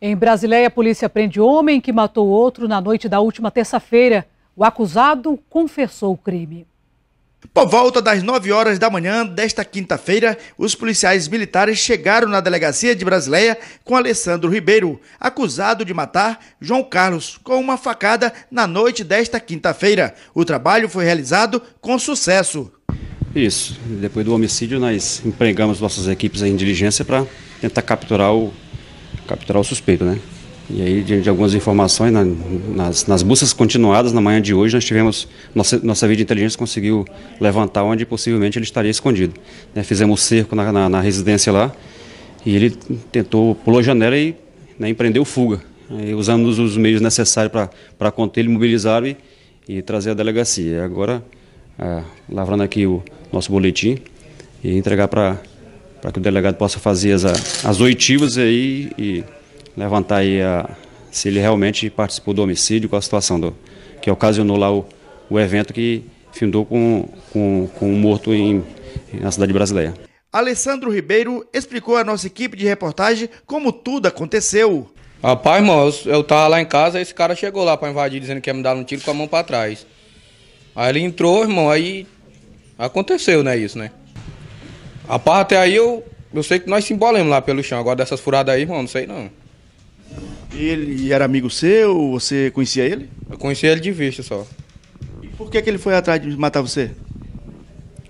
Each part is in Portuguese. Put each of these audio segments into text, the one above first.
Em Brasileia, a polícia prende homem que matou outro na noite da última terça-feira. O acusado confessou o crime. Por volta das 9 horas da manhã desta quinta-feira, os policiais militares chegaram na delegacia de Brasileia com Alessandro Ribeiro, acusado de matar João Carlos com uma facada na noite desta quinta-feira. O trabalho foi realizado com sucesso. Isso, depois do homicídio nós empregamos nossas equipes em diligência para tentar capturar o capturar o suspeito, né? E aí, de, de algumas informações, na, nas, nas buscas continuadas na manhã de hoje, nós tivemos, nossa, nossa vida de inteligência conseguiu levantar onde possivelmente ele estaria escondido. Né? Fizemos cerco na, na, na, residência lá e ele tentou, pulou a janela e né, empreendeu fuga. Né? E usamos os meios necessários para conter, ele mobilizar e, e trazer a delegacia. Agora, ah, lavrando aqui o nosso boletim e entregar para para que o delegado possa fazer as, as oitivas aí e levantar aí a, se ele realmente participou do homicídio, qual a situação do, que ocasionou lá o, o evento que findou com, com, com um morto em, na cidade brasileira. Alessandro Ribeiro explicou à nossa equipe de reportagem como tudo aconteceu. Rapaz, irmão, eu, eu tava lá em casa, esse cara chegou lá para invadir, dizendo que ia me dar um tiro com a mão para trás. Aí ele entrou, irmão, aí aconteceu, né, isso, né? A parra até aí eu, eu sei que nós se embolemos lá pelo chão. Agora dessas furadas aí, irmão, não sei não. Ele era amigo seu? Você conhecia ele? Eu conhecia ele de vista só. E por que, que ele foi atrás de matar você?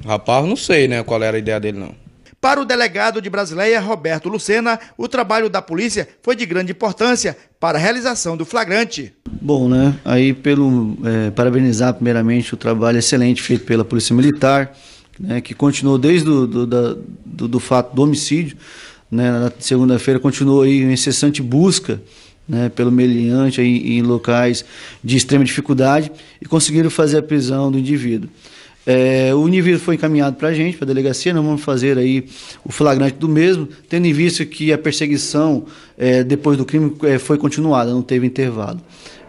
Rapaz, não sei, né, qual era a ideia dele, não. Para o delegado de Brasileia, Roberto Lucena, o trabalho da polícia foi de grande importância para a realização do flagrante. Bom, né, aí pelo, é, parabenizar primeiramente o trabalho excelente feito pela Polícia Militar, né, que continuou desde do, do, da, do, do fato do homicídio, né, na segunda-feira continuou aí uma incessante busca né, pelo meliante aí, em locais de extrema dificuldade e conseguiram fazer a prisão do indivíduo. É, o indivíduo foi encaminhado para a gente, para a delegacia, nós vamos fazer aí o flagrante do mesmo, tendo em vista que a perseguição é, depois do crime é, foi continuada, não teve intervalo.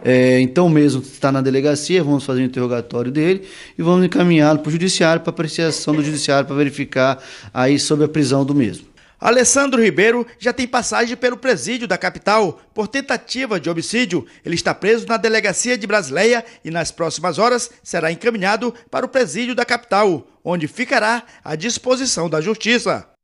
É, então mesmo está na delegacia, vamos fazer o interrogatório dele e vamos encaminhá-lo para o judiciário, para apreciação do judiciário, para verificar aí sobre a prisão do mesmo. Alessandro Ribeiro já tem passagem pelo presídio da capital por tentativa de homicídio. Ele está preso na delegacia de Brasileia e nas próximas horas será encaminhado para o presídio da capital, onde ficará à disposição da justiça.